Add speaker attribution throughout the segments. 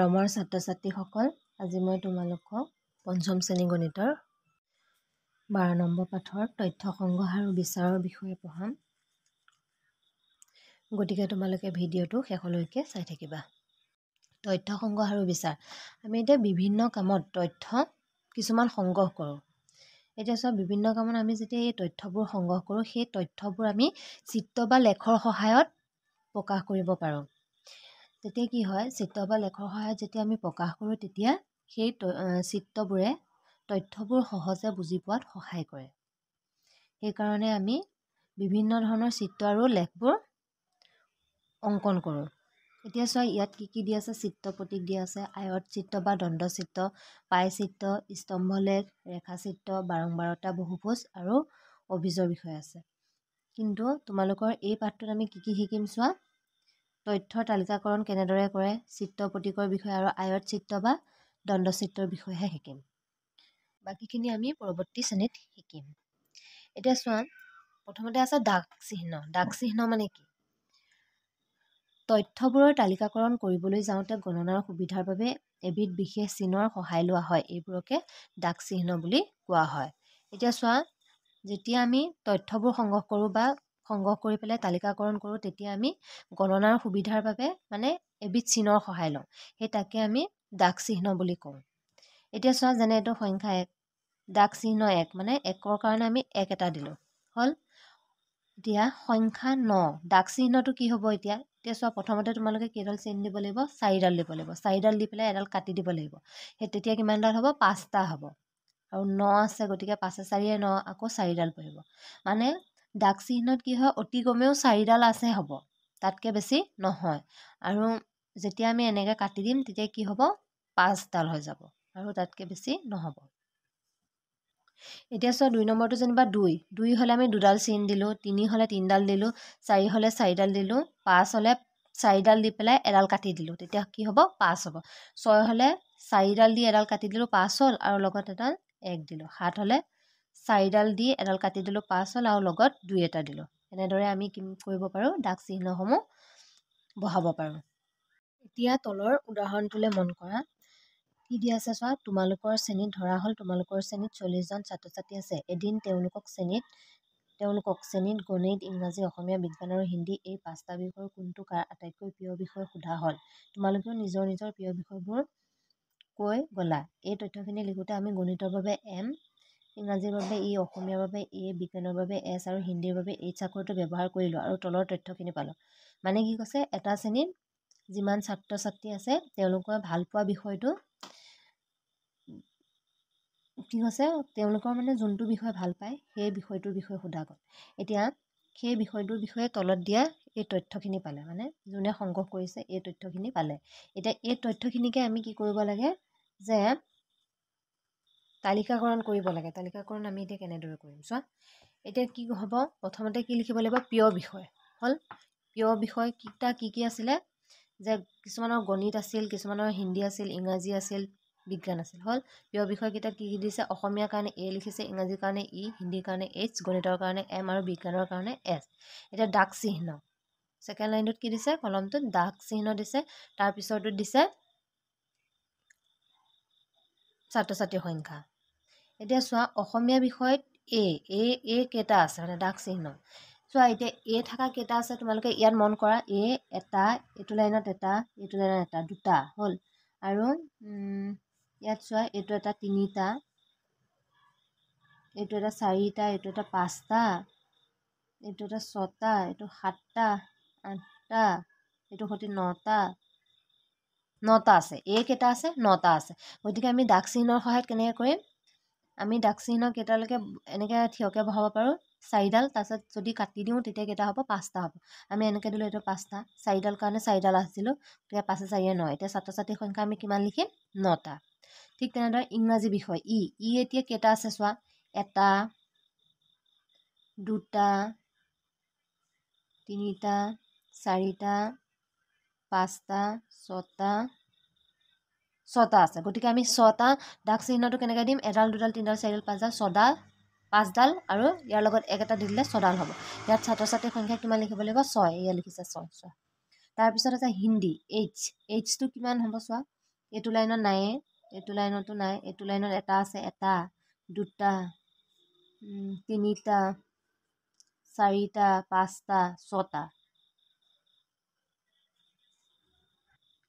Speaker 1: মৰমৰ ছাত্ৰ ছাত্ৰীসকল আজি মই তোমালোকক পঞ্চম শ্ৰেণী গণিতৰ বাৰ নম্বৰ পাঠৰ তথ্য সংগ্ৰহ আৰু বিচাৰৰ বিষয়ে পঢ়াম গতিকে তোমালোকে ভিডিঅ'টো শেষলৈকে চাই থাকিবা তথ্য সংগ্ৰহ আৰু বিচাৰ আমি এতিয়া বিভিন্ন কামত তথ্য কিছুমান সংগ্ৰহ কৰোঁ এতিয়া চোৱা বিভিন্ন কামত আমি যেতিয়া এই তথ্যবোৰ সংগ্ৰহ কৰোঁ সেই তথ্যবোৰ আমি চিত্ৰ বা লেখৰ সহায়ত প্ৰকাশ কৰিব পাৰোঁ তেতিয়া কি হয় চিত্ৰ বা লেখৰ সহায়ত যেতিয়া আমি প্ৰকাশ কৰোঁ তেতিয়া সেই চিত্ৰবোৰে তথ্যবোৰ সহজে বুজি পোৱাত সহায় কৰে সেইকাৰণে আমি বিভিন্ন ধৰণৰ চিত্ৰ আৰু লেখবোৰ অংকন কৰোঁ এতিয়া চোৱা ইয়াত কি কি দি আছে চিত্ৰ প্ৰতীক দি আছে আয়ত চিত্ৰ বা দণ্ডচিত্ৰ পাইচিত্ৰ স্তম্ভলেখ ৰেখাচিত্ৰ বাৰম্বাৰতা বহুভোজ আৰু অভিজৰ বিষয় আছে কিন্তু তোমালোকৰ এই পাঠটোত আমি কি কি শিকিম চোৱা তথ্যৰ তালিকাকৰণ কেনেদৰে কৰে চিত্ৰ প্ৰতীকৰ বিষয়ে আৰু আয়ত চিত্ৰ বা দণ্ডচিত্ৰৰ বিষয়েহে শিকিম বাকীখিনি আমি পৰৱৰ্তী শ্ৰেণীত শিকিম এতিয়া চোৱা প্ৰথমতে আছে ডাকচিহ্ন ডাকচিহ্ন মানে কি তথ্যবোৰৰ তালিকাকৰণ কৰিবলৈ যাওঁতে গণনাৰ সুবিধাৰ বাবে এবিধ বিশেষ চিহ্নৰ সহায় লোৱা হয় এইবোৰকে ডাকচিহ্ন বুলি কোৱা হয় এতিয়া চোৱা যেতিয়া আমি তথ্যবোৰ সংগ্ৰহ কৰোঁ বা সংগ্ৰহ কৰি পেলাই তালিকাকৰণ কৰোঁ তেতিয়া আমি গণনাৰ সুবিধাৰ বাবে মানে এবিধ চিনৰ সহায় লওঁ সেই তাকে আমি ডাকচিহ্ন বুলি কওঁ এতিয়া চোৱা যেনে এইটো সংখ্যা এক ডাকচিহ্ন এক মানে একৰ কাৰণে আমি এক এটা দিলোঁ হ'ল এতিয়া সংখ্যা ন ডাকচিহ্নটো কি হ'ব এতিয়া এতিয়া চোৱা প্ৰথমতে তোমালোকে কেইডাল চিন দিব লাগিব চাৰিডাল দিব লাগিব চাৰিডাল দি পেলাই এডাল কাটি দিব লাগিব সেই তেতিয়া কিমানডাল হ'ব পাঁচটা হ'ব আৰু ন আছে গতিকে পাঁচে চাৰিয়ে ন আকৌ চাৰিডাল পৰিব মানে ডাক চিহ্নত কি হয় অতি কমেও চাৰিডাল আছে হ'ব তাতকৈ বেছি নহয় আৰু যেতিয়া আমি এনেকৈ কাটি দিম তেতিয়া কি হ'ব পাঁচডাল হৈ যাব আৰু তাতকৈ বেছি নহ'ব এতিয়া চোৱা দুই নম্বৰটো যেনিবা দুই দুই হ'লে আমি দুডাল চিন দিলোঁ তিনি হ'লে তিনিডাল দিলোঁ চাৰি হ'লে চাৰিডাল দিলোঁ পাঁচ হ'লে চাৰিডাল দি পেলাই এডাল কাটি দিলোঁ তেতিয়া কি হ'ব পাঁচ হ'ব ছয় হ'লে চাৰিডাল দি এডাল কাটি দিলোঁ পাঁচ হ'ল আৰু লগত এডাল এক দিলোঁ সাত হ'লে চাৰিডাল দি এডাল কাটি দিলোঁ পাঁচ হ'ল আৰু লগত দুই এটা দিলোঁ এনেদৰে আমি কি কৰিব পাৰোঁ ডাক চিহ্নসমূহ বহাব পাৰোঁ এতিয়া তলৰ উদাহৰণটোলৈ মন কৰা কি দিয়া আছে চোৱা তোমালোকৰ শ্ৰেণীত ধৰা হ'ল তোমালোকৰ শ্ৰেণীত চল্লিছজন ছাত্ৰ ছাত্ৰী আছে এদিন তেওঁলোকক শ্ৰেণীত তেওঁলোকক শ্ৰেণীত গণিত ইংৰাজী অসমীয়া বিজ্ঞান আৰু হিন্দী এই পাঁচটা বিষয়ৰ কোনটো কাৰ আটাইতকৈ প্ৰিয় বিষয় সোধা হ'ল তোমালোকেও নিজৰ নিজৰ প্ৰিয় বিষয়বোৰ কৈ গ'লা এই তথ্যখিনি লিখোঁতে আমি গণিতৰ বাবে এম ইংৰাজীৰ বাবে ই অসমীয়াৰ বাবে এ বিজ্ঞানৰ বাবে এছ আৰু হিন্দীৰ বাবে এইচ আখৰটো ব্যৱহাৰ কৰিলোঁ আৰু তলৰ তথ্যখিনি পালোঁ মানে কি কৈছে এটা শ্ৰেণীত যিমান ছাত্ৰ ছাত্ৰী আছে তেওঁলোকৰ ভাল পোৱা বিষয়টো কি কৈছে তেওঁলোকৰ মানে যোনটো বিষয় ভাল পায় সেই বিষয়টোৰ বিষয়ে সোধা গ'ল এতিয়া সেই বিষয়টোৰ বিষয়ে তলত দিয়া এই তথ্যখিনি পালে মানে যোনে সংগ্ৰহ কৰিছে এই তথ্যখিনি পালে এতিয়া এই তথ্যখিনিকে আমি কি কৰিব লাগে যে তালিকাকৰণ কৰিব লাগে তালিকাকৰণ আমি এতিয়া কেনেদৰে কৰিম চোৱা এতিয়া কি হ'ব প্ৰথমতে কি লিখিব লাগিব প্ৰিয় বিষয় হ'ল প্ৰিয় বিষয় কিটা কি কি আছিলে যে কিছুমানৰ গণিত আছিল কিছুমানৰ হিন্দী আছিল ইংৰাজী আছিল বিজ্ঞান আছিল হ'ল প্ৰিয় বিষয়কেইটা কি কি দিছে অসমীয়াৰ কাৰণে এ লিখিছে ইংৰাজীৰ কাৰণে ই হিন্দীৰ কাৰণে এইচ গণিতৰ কাৰণে এম আৰু বিজ্ঞানৰ কাৰণে এছ এতিয়া ডাক চিহ্ন ছেকেণ্ড লাইনটোত কি দিছে কলমটোত ডাক চিহ্ন দিছে তাৰপিছৰটোত দিছে ছাত্ৰ ছাত্ৰীৰ সংখ্যা এতিয়া চোৱা অসমীয়া বিষয়ত এ এ এ কেইটা আছে মানে ডাক চিহ্ন চোৱা এতিয়া এ থকা কেইটা আছে তোমালোকে ইয়াত মন কৰা এ এটা এইটো লাইনত এটা এইটো লাইনত এটা দুটা হ'ল আৰু ইয়াত চোৱা এইটো এটা তিনিটা এইটো এটা চাৰিটা এইটো এটা পাঁচটা এইটো এটা ছটা এইটো সাতটা আঠটা এইটো সৈতে নটা নটা আছে এ কেইটা আছে নটা আছে গতিকে আমি ডাক চিহ্নৰ সহায়ত কেনেকৈ কৰিম আমি ডাকচিহ্ন কেইটালৈকে এনেকৈ থিয়কৈ বহাব পাৰোঁ চাৰিডাল তাৰপিছত যদি কাটি দিওঁ তেতিয়া কেইটা হ'ব পাঁচটা হ'ব আমি এনেকৈ দিলোঁ এইটো পাঁচটা চাৰিডাল কাৰণে চাৰিডাল আছিলোঁ এতিয়া পাঁচে চাৰিয়ে ন এতিয়া ছাত্ৰ ছাত্ৰীৰ সংখ্যা আমি কিমান লিখিম নটা ঠিক তেনেদৰে ইংৰাজী বিষয় ই ই এতিয়া কেইটা আছে চোৱা এটা দুটা তিনিটা চাৰিটা পাঁচটা ছটা ছটা আছে গতিকে আমি ছটা ডাক চিহ্নটো কেনেকৈ দিম এডাল দুডাল তিনিডাল চাৰিডাল পাঁচডাল ছডাল পাঁচডাল আৰু ইয়াৰ লগত এক এটা দি দিলে ছডাল হ'ব ইয়াত ছাত্ৰ ছাত্ৰীৰ সংখ্যা কিমান লিখিব লাগিব ছয় এয়া লিখিছে ছয় ছয় তাৰপিছত আছে হিন্দী এইচ এইচটো কিমান হ'ব চোৱা এইটো লাইনত নায়ে এইটো লাইনতো নাই এইটো লাইনত এটা আছে এটা দুটা তিনিটা চাৰিটা পাঁচটা ছটা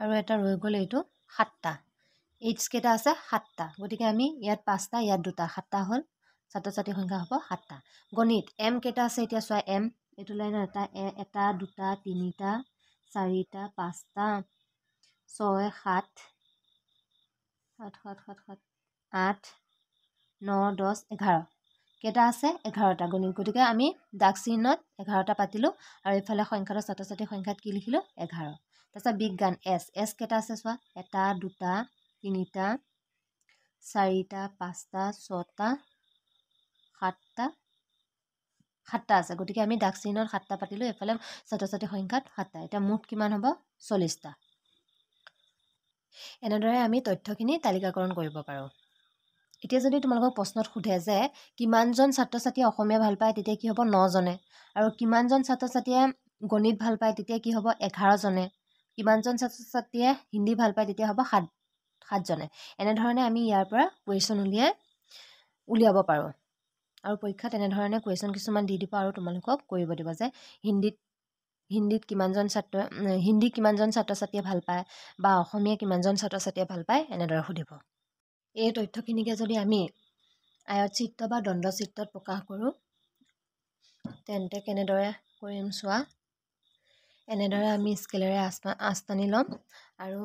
Speaker 1: আৰু এটা ৰৈ গ'ল এইটো সাতটা এইটছকেইটা আছে সাতটা গতিকে আমি ইয়াত পাঁচটা ইয়াত দুটা সাতটা হ'ল ছাত্ৰ ছাত্ৰীৰ সংখ্যা হ'ব সাতটা গণিত এম কেইটা আছে এতিয়া চোৱা এম এইটো লাইন এটা এটা দুটা তিনিটা চাৰিটা পাঁচটা ছয় সাত সাত সাত সাত সাত আঠ ন দহ এঘাৰ কেইটা আছে এঘাৰটা গণিত গতিকে আমি ডাক চিহ্নত এঘাৰটা পাতিলোঁ আৰু এইফালে সংখ্যাটো ছাত্ৰ ছাত্ৰীৰ সংখ্যাত কি লিখিলোঁ এঘাৰ তাৰপিছত বিজ্ঞান এছ এছ কেইটা আছে চোৱা এটা দুটা তিনিটা চাৰিটা পাঁচটা ছটা সাতটা সাতটা আছে গতিকে আমি ডাক চিহ্নত সাতটা পাতিলোঁ এইফালে ছাত্ৰ ছাত্ৰীৰ সংখ্যাত সাতটা এতিয়া মুঠ কিমান হ'ব চল্লিছটা এনেদৰে আমি তথ্যখিনি তালিকাকৰণ কৰিব পাৰোঁ এতিয়া যদি তোমালোকক প্ৰশ্নত সোধে যে কিমানজন ছাত্ৰ ছাত্ৰীয়ে অসমীয়া ভাল পায় তেতিয়া কি হ'ব নজনে আৰু কিমানজন ছাত্ৰ ছাত্ৰীয়ে গণিত ভাল পায় তেতিয়া কি হ'ব এঘাৰজনে কিমানজন ছাত্ৰ ছাত্ৰীয়ে হিন্দী ভাল পায় তেতিয়া হ'ব সাত সাতজনে এনেধৰণে আমি ইয়াৰ পৰা কুৱেশ্যন উলিয়াই উলিয়াব পাৰোঁ আৰু পৰীক্ষাত এনেধৰণে কুৱেশ্যন কিছুমান দি দিব আৰু তোমালোকক কৰিব দিব যে হিন্দীত হিন্দীত কিমানজন ছাত্ৰ হিন্দী কিমানজন ছাত্ৰ ছাত্ৰীয়ে ভাল পায় বা অসমীয়া কিমানজন ছাত্ৰ ছাত্ৰীয়ে ভাল পায় এনেদৰে সুধিব এই তথ্যখিনিকে যদি আমি আয়ত চিত্ৰ বা দণ্ডচিত্ৰত প্ৰকাশ কৰোঁ তেন্তে কেনেদৰে কৰিম চোৱা এনেদৰে আমি স্কেলেৰে আচ আঁচনি ল'ম আৰু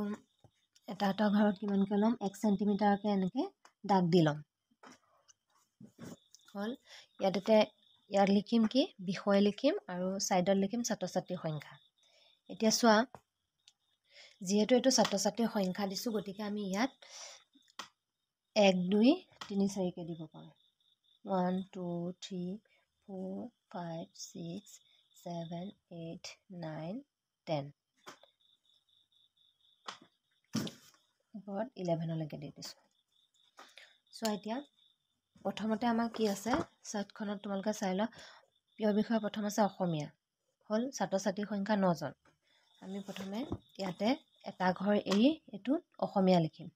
Speaker 1: এটা এটা ঘৰত কিমানকৈ ল'ম এক চেণ্টিমিটাৰকৈ এনেকৈ দাগ দি ল'ম হ'ল ইয়াত এতিয়া ইয়াত লিখিম কি বিষয় লিখিম আৰু ছাইডত লিখিম ছাত্ৰ ছাত্ৰীৰ সংখ্যা এতিয়া চোৱা যিহেতু এইটো ছাত্ৰ ছাত্ৰীৰ সংখ্যা দিছোঁ গতিকে আমি ইয়াত এক দুই তিনি চাৰিকৈ দিব পাৰোঁ one two three four five six seven eight nine ten ওপৰত ইলেভেনলৈকে দি দিছোঁ চ' এতিয়া প্ৰথমতে আমাৰ কি আছে চাৰ্টখনত তোমালোকে চাই লোৱা প্ৰিয় বিষয় প্ৰথম আছে অসমীয়া হ'ল ছাত্ৰ ছাত্ৰীৰ সংখ্যা নজন আমি প্ৰথমে ইয়াতে এটা ঘৰ এৰি এইটো অসমীয়া লিখিম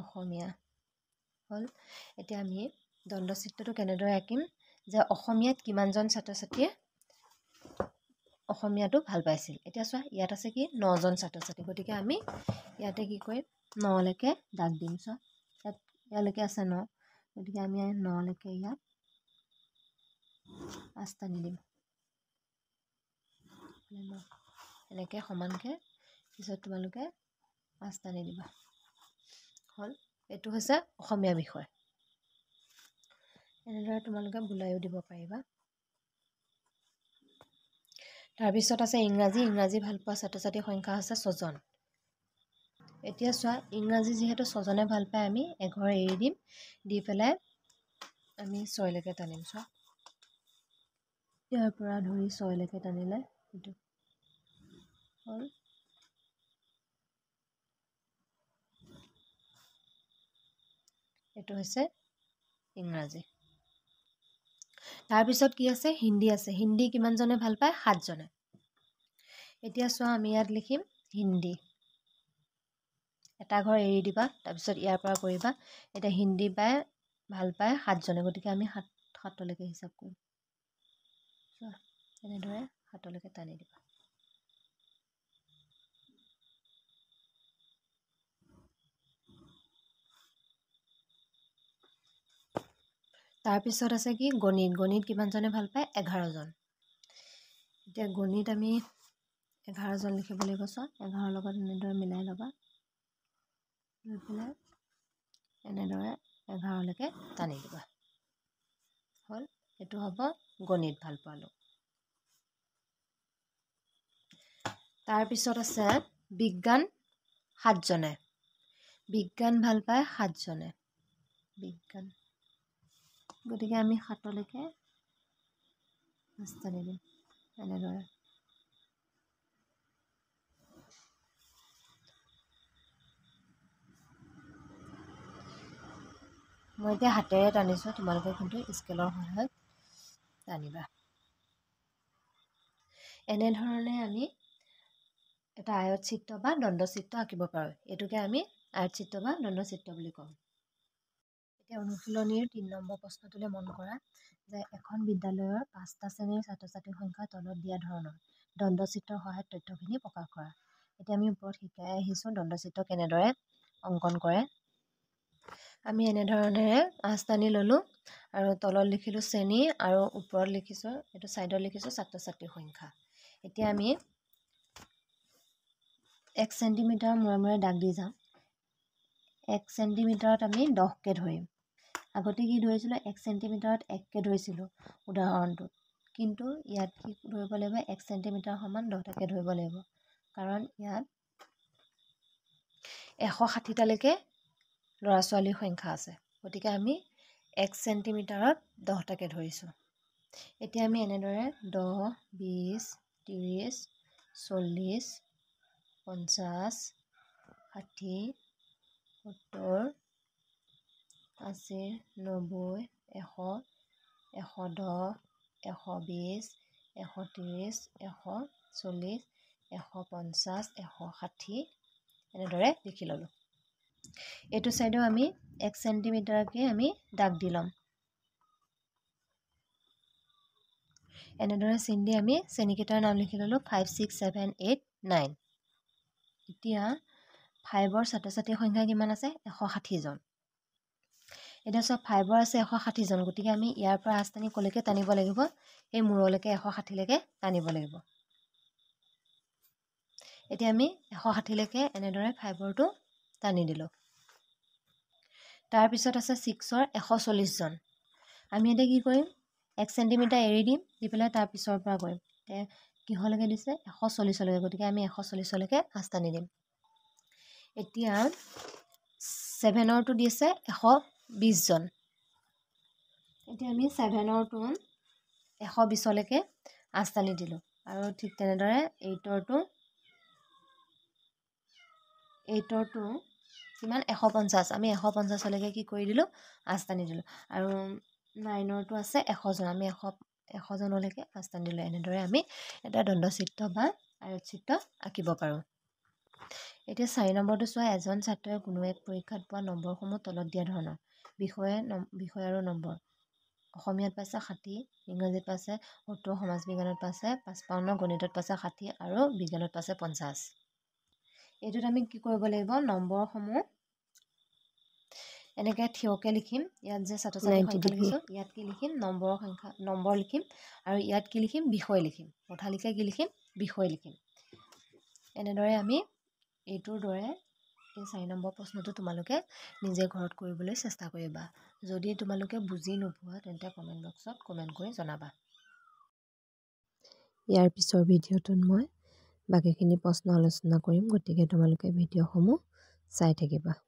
Speaker 1: অসমীয়া হ'ল এতিয়া আমি দণ্ডচিত্ৰটো কেনেদৰে আঁকিম যে অসমীয়াত কিমানজন ছাত্ৰ ছাত্ৰীয়ে অসমীয়াটো ভাল পাইছিল এতিয়া চোৱা ইয়াত আছে কি নজন ছাত্ৰ ছাত্ৰী গতিকে আমি ইয়াতে কি কৰিম নলৈকে ডাক দিম চোৱা ইয়াত ইয়ালৈকে আছে ন গতিকে আমি নলৈকে ইয়াত পাঁচটা নিদিম এনেকৈ সমানকৈ পিছত তোমালোকে পাঁচটা নিদিবা হ'ল এইটো হৈছে অসমীয়া বিষয় এনেদৰে তোমালোকে বুলায়ো দিব পাৰিবা তাৰপিছত আছে ইংৰাজী ইংৰাজী ভাল পোৱা ছাত্ৰ ছাত্ৰীৰ সংখ্যা আছে ছজন এতিয়া চোৱা ইংৰাজী যিহেতু ছজনে ভাল পায় আমি এঘৰ এৰি দিম দি পেলাই আমি ছয়লৈকে টানিম চোৱা ইয়াৰ পৰা ধৰি ছয়লৈকে টানিলে এইটো হ'ল এইটো হৈছে ইংৰাজী তাৰপিছত কি আছে হিন্দী আছে হিন্দী কিমানজনে ভাল পায় সাতজনে এতিয়া চোৱা আমি ইয়াত লিখিম হিন্দী এটা ঘৰ এৰি দিবা তাৰপিছত ইয়াৰ পৰা কৰিবা এতিয়া হিন্দী পায় ভাল পায় সাতজনে গতিকে আমি সাত সাতলৈকে হিচাপ কৰিম চোৱা এনেদৰে সাতলৈকে টানি দিবা তাৰপিছত আছে কি গণিত গণিত কিমানজনে ভাল পায় এঘাৰজন এতিয়া গণিত আমি এঘাৰজন লিখিব লাগিব চ এঘাৰৰ লগত এনেদৰে মিলাই ল'বা লৈ পেলাই এনেদৰে এঘাৰলৈকে টানি দিবা হ'ল সেইটো হ'ব গণিত ভাল পালোঁ তাৰপিছত আছে বিজ্ঞান সাতজনে বিজ্ঞান ভাল পায় সাতজনে বিজ্ঞান গতিকে আমি সাতলৈকে পাঁচটা দিলোঁ এনেদৰে মই এতিয়া হাতেৰে টানিছোঁ তোমালোকে কিন্তু স্কেলৰ সহায়ত টানিবা এনেধৰণে আমি এটা আয়ত চিত্ৰ বা দণ্ডচিত্ৰ আঁকিব পাৰোঁ এইটোকে আমি আয়ত চিত্ৰ বা দণ্ডচিত্ৰ বুলি কওঁ এই অনুশীলনীৰ তিনি নম্বৰ প্ৰশ্নটোলৈ মন কৰা যে এখন বিদ্যালয়ৰ পাঁচটা শ্ৰেণীৰ ছাত্ৰ ছাত্ৰীৰ সংখ্যা তলত দিয়া ধৰণৰ দণ্ডচিত্ৰৰ সহায়ত তথ্যখিনি প্ৰকাশ কৰা এতিয়া আমি ওপৰত শিকাই আহিছোঁ দণ্ডচিত্ৰ কেনেদৰে অংকন কৰে আমি এনেধৰণেৰে আঁচানী ল'লোঁ আৰু তলত লিখিলোঁ শ্ৰেণী আৰু ওপৰত লিখিছোঁ এইটো ছাইডত লিখিছোঁ ছাত্ৰ ছাত্ৰীৰ সংখ্যা এতিয়া আমি এক চেণ্টিমিটাৰ মূৰে মূৰে দাগ দি যাওঁ এক চেণ্টিমিটাৰত আমি দহকৈ ধৰিম আগতে কি ধৰিছিলোঁ এক চেণ্টিমিটাৰত এককৈ ধৰিছিলোঁ উদাহৰণটোত কিন্তু ইয়াত কি ধৰিব লাগিব এক চেণ্টিমিটাৰ সমান দহটাকৈ ধৰিব লাগিব কাৰণ ইয়াত এশ ষাঠিটালৈকে ল'ৰা ছোৱালীৰ সংখ্যা আছে গতিকে আমি এক চেণ্টিমিটাৰত দহটাকৈ ধৰিছোঁ এতিয়া আমি এনেদৰে দহ বিছ ত্ৰিছ চল্লিছ পঞ্চাছ ষাঠি সত্তৰ আশী নব্বৈ এশ এশ দহ এশ বিছ এশ ত্ৰিছ এশ চল্লিছ এশ পঞ্চাছ এশ ষাঠি এনেদৰে লিখি ল'লোঁ এইটো ছাইডেও আমি এক চেণ্টিমিটাৰকৈ আমি দাগ দি ল'ম এনেদৰে চিন দি আমি শ্ৰেণীকেইটাৰ নাম লিখি ল'লোঁ five six seven eight nine এতিয়া ফাইভৰ ছাত্ৰ ছাত্ৰীৰ সংখ্যা কিমান আছে এশ ষাঠিজন এতিয়া চব ফাইবাৰ আছে এশ ষাঠিজন গতিকে আমি ইয়াৰ পৰা আস্তানি কলৈকে টানিব লাগিব এই মূৰলৈকে এশ ষাঠিলৈকে টানিব লাগিব এতিয়া আমি এশ ষাঠিলৈকে এনেদৰে ফাইবাৰটো টানি দিলোঁ তাৰপিছত আছে ছিক্সৰ এশ চল্লিছজন আমি এতিয়া কি কৰিম এক চেণ্টিমিটাৰ এৰি দিম দি পেলাই তাৰপিছৰ পৰা কৰিম কিহলৈকে দিছে এশ চল্লিছলৈকে গতিকে আমি এশ চল্লিছলৈকে আস্তানি দিম এতিয়া ছেভেনৰটো দিছে এশ বিছজন এতিয়া আমি ছেভেনৰ টোন এশ বিছলৈকে আঁচতালি দিলোঁ আৰু ঠিক তেনেদৰে এইটৰটো এইটৰটো কিমান এশ পঞ্চাছ আমি এশ পঞ্চাছলৈকে কি কৰি দিলোঁ আঁচতানি দিলোঁ আৰু নাইনৰটো আছে এশজন আমি এশ এশজনলৈকে আঁচতানি দিলোঁ এনেদৰে আমি এটা দণ্ডচিত্ৰ বা আয়তচিত্ৰ আঁকিব পাৰোঁ এতিয়া চাৰি নম্বৰটো চোৱা এজন ছাত্ৰই কোনো এক পৰীক্ষাত পোৱা নম্বৰসমূহ তলত দিয়া ধৰণৰ নম বিষয় আৰু নম্বৰ অসমীয়াত পাইছে ষাঠি ইংৰাজীত পাইছে সত্তৰ সমাজ বিজ্ঞানত পাইছে পঁচপন্ন গণিতত পাইছে ষাঠি আৰু বিজ্ঞানত পাইছে পঞ্চাছ এইটোত আমি কি কৰিব লাগিব নম্বৰসমূহ এনেকৈ থিয়কৈ লিখিম ইয়াত যে ছাত্ৰ ছাত্ৰী লিখিছোঁ ইয়াত কি লিখিম নম্বৰৰ সংখ্যা নম্বৰ লিখিম আৰু ইয়াত কি লিখিম বিষয় লিখিম পথালিকাই কি লিখিম বিষয় লিখিম এনেদৰে আমি এইটোৰ দৰে এই চাৰি নম্বৰ প্ৰশ্নটো তোমালোকে নিজে ঘৰত কৰিবলৈ চেষ্টা কৰিবা যদি তোমালোকে বুজি নোপোৱা তেন্তে কমেণ্ট বক্সত কমেণ্ট কৰি জনাবা ইয়াৰ পিছৰ ভিডিঅ'টোত মই বাকীখিনি প্ৰশ্ন আলোচনা কৰিম গতিকে তোমালোকে ভিডিঅ'সমূহ চাই থাকিবা